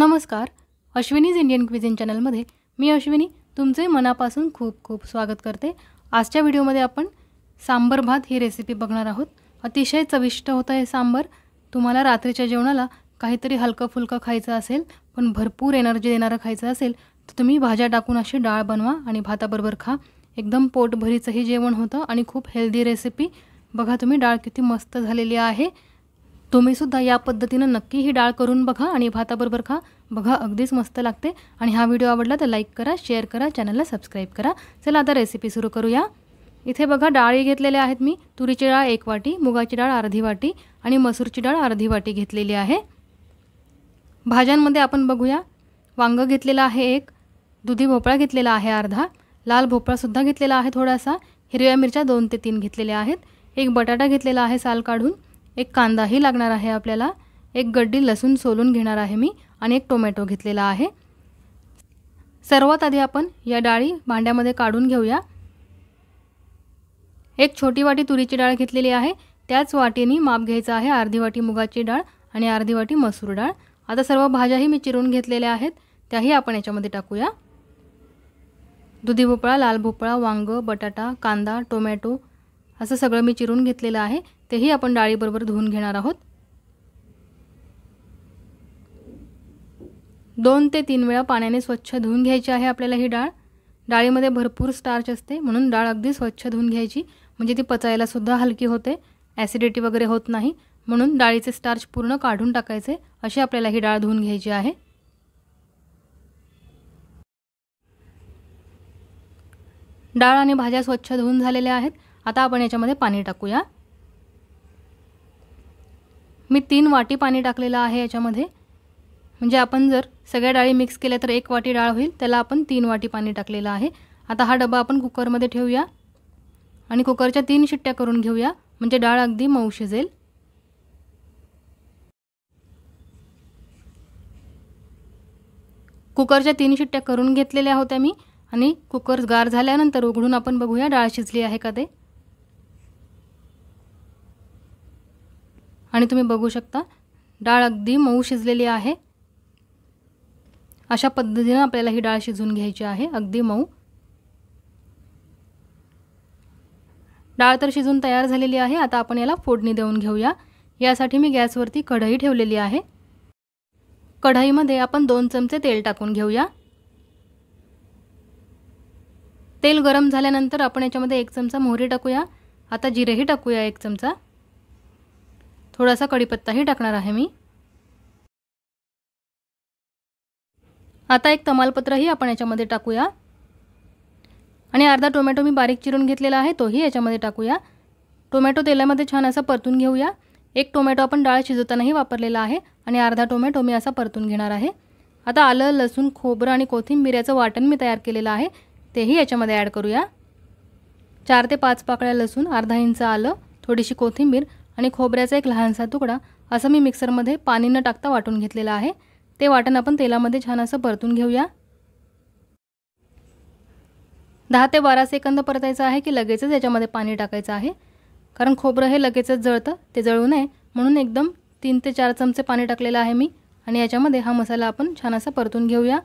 नमस्कार अश्विनीज Indian cuisine चॅनलमध्ये मी अश्विनी तुमचे मनापासून खूप खूप स्वागत करते आजच्या व्हिडिओमध्ये आपण सांबर भात ही रेसिपी बघणार आहोत अतिशय चविष्ट होतं हे सांबर तुम्हाला रात्रीच्या जेवणाला काहीतरी हलकं फुलकं खायचं असेल पण भरपूर एनर्जी देणारं खायचं असेल तर तुम्ही भाज्या टाकून अशी डाळ बनवा आणि भाताबरोबर खा एकदम पोटभरीचंही जेवण होतं आणि खूप हेल्दी रेसिपी बघा तुम्ही डाळ किती मस्त झालेली आहे तुम्ही सुद्धा या पद्धतीनं नक्की ही डाळ करून बघा आणि भाताबरोबर खा बघा अगदीच मस्त लागते आणि हा व्हिडिओ आवडला तर लाईक करा शेअर करा चॅनलला सबस्क्राईब करा चला आता रेसिपी सुरू करूया इथे बघा डाळी घेतलेल्या आहेत मी तुरीची डाळ एक वाटी मुगाची डाळ अर्धी वाटी आणि मसूरची डाळ अर्धी वाटी घेतलेली आहे भाज्यांमध्ये आपण बघूया वांगं घेतलेलं आहे एक दुधी भोपळा घेतलेला आहे अर्धा लाल भोपळासुद्धा घेतलेला आहे थोडासा हिरव्या मिरच्या दोन ते तीन घेतलेल्या आहेत एक बटाटा घेतलेला आहे साल काढून एक कांदाही लागणार आहे आपल्याला एक गड्डी लसूण सोलून घेणार आहे मी आणि एक टोमॅटो घेतलेला आहे सर्वात आधी आपण या डाळी भांड्यामध्ये काढून घेऊया एक छोटी वाटी तुरीची डाळ घेतलेली आहे त्याच वाटीने माप घ्यायचं आहे अर्धी वाटी मुगाची डाळ आणि अर्धी वाटी मसूर डाळ आता सर्व भाज्याही मी चिरून घेतलेल्या आहेत त्याही आपण याच्यामध्ये टाकूया दुधी भोपळा लाल भोपळा वांग बटाटा कांदा टोमॅटो असं सगळं मी चिरून घेतलेलं आहे तेही आपण डाळीबरोबर धुवून घेणार आहोत दोन ते तीन वेळा पाण्याने स्वच्छ धुवून घ्यायची आहे आपल्याला ही डाळ डाळीमध्ये भरपूर स्टार्च असते म्हणून डाळ अगदी स्वच्छ धुवून घ्यायची म्हणजे ती पचायलासुद्धा हलकी होते ॲसिडिटी वगैरे होत नाही म्हणून डाळीचे स्टार्च पूर्ण काढून टाकायचे अशी आपल्याला ही डाळ धुवून घ्यायची आहे डाळ आणि भाज्या स्वच्छ धुवून झालेल्या आहेत आता आपण याच्यामध्ये पाणी टाकूया मी तीन वाटी पाणी टाकलेलं आहे याच्यामध्ये म्हणजे आपण जर सगळ्या डाळी मिक्स केल्या तर एक वाटी डाळ होईल त्याला आपण तीन वाटी पाणी टाकलेलं आहे आता हा डबा आपण कुकरमध्ये ठेवूया आणि कुकरच्या तीन शिट्ट्या करून घेऊया म्हणजे डाळ अगदी मऊ शिजेल कुकरच्या तीन शिट्ट्या करून घेतलेल्या होत्या मी आणि कुकर गार झाल्यानंतर उघडून आपण बघूया डाळ शिजली आहे का ते आणि तुम्ही बघू शकता डाळ अगदी मऊ शिजलेली आहे अशा पद्धतीनं आपल्याला ही डाळ शिजवून घ्यायची आहे अगदी मऊ डाळ तर शिजून तयार झालेली आहे आता आपण याला फोडणी देऊन घेऊया यासाठी मी गॅसवरती कढई ठेवलेली आहे कढईमध्ये आपण दोन चमचे तेल टाकून घेऊया तेल गरम झाल्यानंतर आपण याच्यामध्ये एक चमचा मोहरी टाकूया आता जिरेही टाकूया एक चमचा थोडासा कढीपत्ताही टाकणार आहे मी आता एक तमालपत्रही आपण याच्यामध्ये टाकूया आणि अर्धा टोमॅटो मी बारीक चिरून घेतलेला आहे तोही याच्यामध्ये टाकूया टोमॅटो तेलामध्ये छान असा परतून घेऊया एक टोमॅटो आपण डाळ शिजवतानाही वापरलेला आहे आणि अर्धा टोमॅटो मी असा परतून घेणार आहे आता आलं लसूण खोबरं आणि कोथिंबिऱ्याचं वाटण मी तयार केलेलं आहे तेही याच्यामध्ये ॲड करूया चार ते पाच पाकळ्या लसूण अर्धा इंच आलं थोडीशी कोथिंबीर आणि खोबऱ्याचा एक लहानसा तुकडा असं मी मिक्सरमध्ये पाणी न टाकता वाटून घेतलेलं आहे ते वाटण आपण तेलामध्ये छान असं परतून घेऊया दहा ते बारा सेकंद परतायचं आहे की लगेचच याच्यामध्ये पाणी टाकायचं आहे कारण खोबरं हे लगेचच जळतं ते जळू नये म्हणून एकदम तीन ते चार चमचे पाणी टाकलेलं आहे मी आणि याच्यामध्ये हा मसाला आपण छान असा परतून घेऊया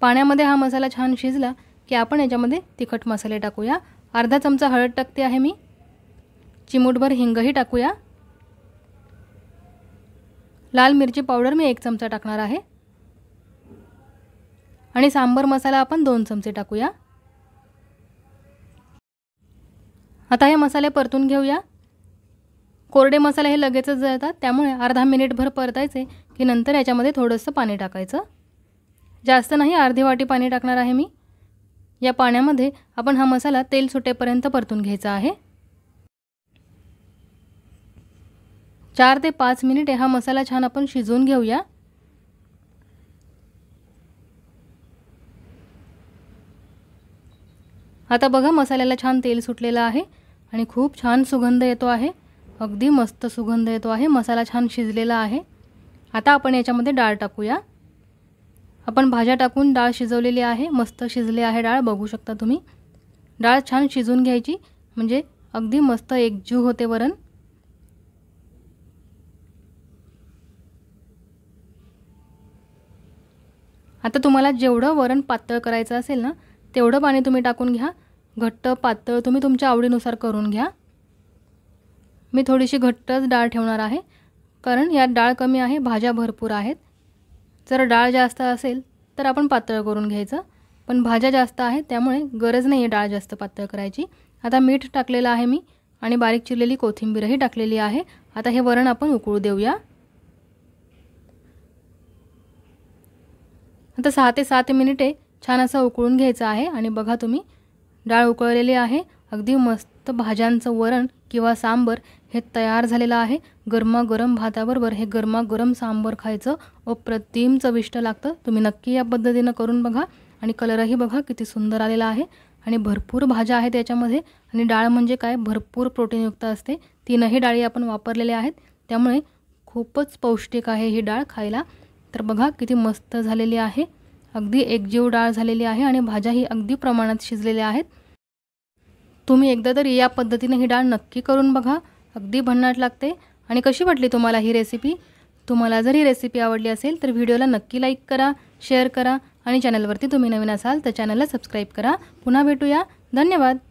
पाण्यामध्ये हा मसाला छान शिजला की आपण याच्यामध्ये तिखट मसाले टाकूया अर्धा चमचा हळद टाकते आहे मी चिमूटभर हिंगही टाकूया लाल मिरची पावडर मी एक चमचा टाकणार आहे आणि सांबर मसाला आपण दोन चमचे टाकूया आता हे मसाले परतून घेऊया कोरडे मसाले हे लगेचच जळतात त्यामुळे अर्धा मिनिटभर परतायचे की नंतर याच्यामध्ये थोडंसं पाणी टाकायचं जास्त नाही अर्धी वाटी पाणी टाकणार आहे मी या पाण्यामध्ये आपण हा मसाला तेल सुटेपर्यंत परतून घ्यायचा आहे चार ते पाच मिनिटे हा मसाला छान आपण शिजवून घेऊया आता बघा मसाल्याला छान तेल सुटलेलं आहे आणि खूप छान सुगंध येतो आहे अगदी मस्त सुगंध येतो आहे मसाला छान शिजलेला आहे आता आपण याच्यामध्ये डाळ टाकूया आपण भाज्या टाकून डाळ शिजवलेली आहे मस्त शिजले आहे डाळ बघू शकता तुम्ही डाळ छान शिजून घ्यायची म्हणजे अगदी मस्त एकजीव होते वरण आता तुम्हाला जेवढं वरण पातळ करायचं असेल ना तेवढं पाणी तुम्ही टाकून घ्या घट्ट पातळ तुम्ही तुमच्या आवडीनुसार करून घ्या मी थोडीशी घट्टच डाळ ठेवणार आहे कारण यात डाळ कमी आहे भाज्या भरपूर आहेत जर डाळ जास्त असेल तर आपण पातळ करून घ्यायचं पण भाज्या जास्त आहे त्यामुळे गरज नाही आहे डाळ जास्त पातळ करायची आता मीठ टाकलेलं आहे मी आणि बारीक चिरलेली कोथिंबीरही टाकलेली आहे आता हे वरण आपण उकळू देऊया आता सहा ते सात मिनिटे छान असं उकळून घ्यायचा आहे आणि बघा तुम्ही डाळ उकळलेली आहे अगदी मस्त भाज्यांचं वरण किंवा सांबर हे तयार झालेलं आहे गरमागरम भाताबरोबर हे गरमागरम सांबर खायचं अप्रतिम चविष्ट लागतं तुम्ही नक्की या पद्धतीनं करून बघा आणि कलरही बघा किती सुंदर आलेला आहे आणि भरपूर भाज्या आहेत याच्यामध्ये आणि डाळ म्हणजे काय भरपूर प्रोटीनयुक्त असते तीनही डाळी आपण वापरलेल्या आहेत त्यामुळे खूपच पौष्टिक आहे ही डाळ खायला तर बघा किती मस्त झालेली आहे अगदी एकजीव डाळ झालेली आहे आणि भाज्याही अगदी प्रमाणात शिजलेल्या आहेत तुम्ही एकदा तरी या पद्धतीने ही डाळ नक्की करून बघा अगदी भन्नाट लागते आणि कशी वाटली तुम्हाला ही रेसिपी तुम्हाला जर ही रेसिपी आवडली असेल तर व्हिडिओला नक्की लाईक करा शेअर करा आणि चॅनलवरती तुम्ही नवीन असाल तर चॅनलला सबस्क्राईब करा पुन्हा भेटूया धन्यवाद